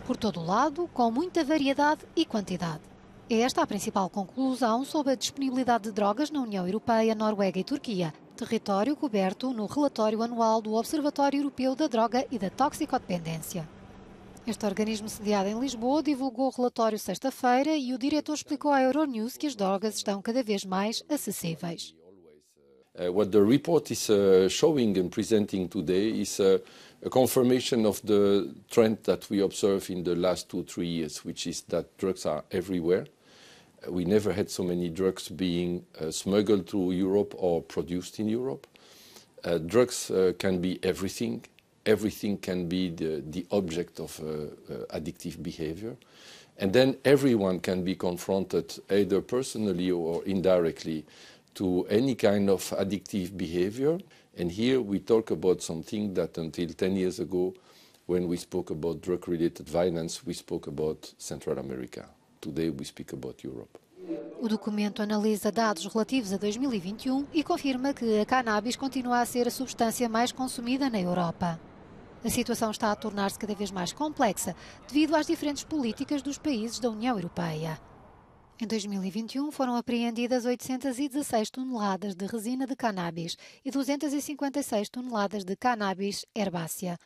por todo o lado, com muita variedade e quantidade. É esta a principal conclusão sobre a disponibilidade de drogas na União Europeia, Noruega e Turquia, território coberto no relatório anual do Observatório Europeu da Droga e da Toxicodependência. Este organismo sediado em Lisboa divulgou o relatório sexta-feira e o diretor explicou à Euronews que as drogas estão cada vez mais acessíveis. Uh, what the report is uh, showing and presenting today is uh, a confirmation of the trend that we observe in the last two, three years, which is that drugs are everywhere. We never had so many drugs being smuggled through Europe or produced in Europe. Drugs can be everything. Everything can be the object of addictive behavior. and then Everyone can be confronted, either personally or indirectly, to any kind of addictive behavior. And here we talk about something that until 10 years ago, when we spoke about drug related violence, we spoke about Central America. Today we speak about Europe. O documento analisa dados relativos a 2021 e confirma que a cannabis continua a ser a substância mais consumida na Europa. A situação está a tornar-se cada vez mais complexa devido às diferentes políticas dos países da União Europeia. Em 2021 foram apreendidas 816 toneladas de resina de cannabis e 256 toneladas de cannabis herbácea.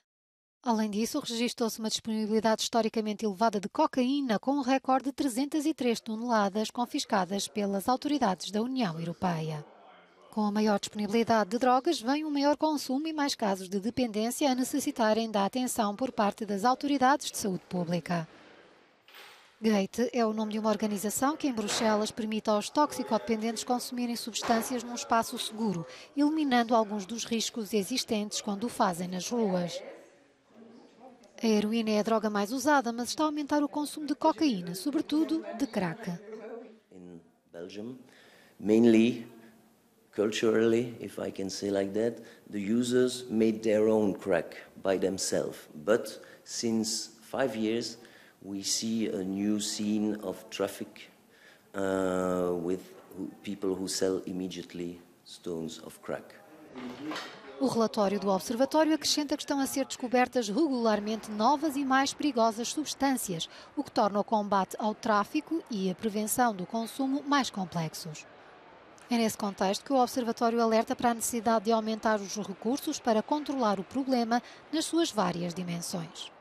Além disso, registrou-se uma disponibilidade historicamente elevada de cocaína, com um recorde de 303 toneladas confiscadas pelas autoridades da União Europeia. Com a maior disponibilidade de drogas, vem um maior consumo e mais casos de dependência a necessitarem da atenção por parte das autoridades de saúde pública. Gate é o nome de uma organização que em Bruxelas permite aos toxicodependentes consumirem substâncias num espaço seguro, eliminando alguns dos riscos existentes quando o fazem nas ruas. A heroína é a droga mais usada, mas está a aumentar o consumo de cocaína, sobretudo de crack. In Belgium, mainly culturally, if I can say like that, the users made their own crack by themselves. But since five years, we see a new scene of traffic uh, with people who sell immediately stones of crack. O relatório do Observatório acrescenta que estão a ser descobertas regularmente novas e mais perigosas substâncias, o que torna o combate ao tráfico e a prevenção do consumo mais complexos. É nesse contexto que o Observatório alerta para a necessidade de aumentar os recursos para controlar o problema nas suas várias dimensões.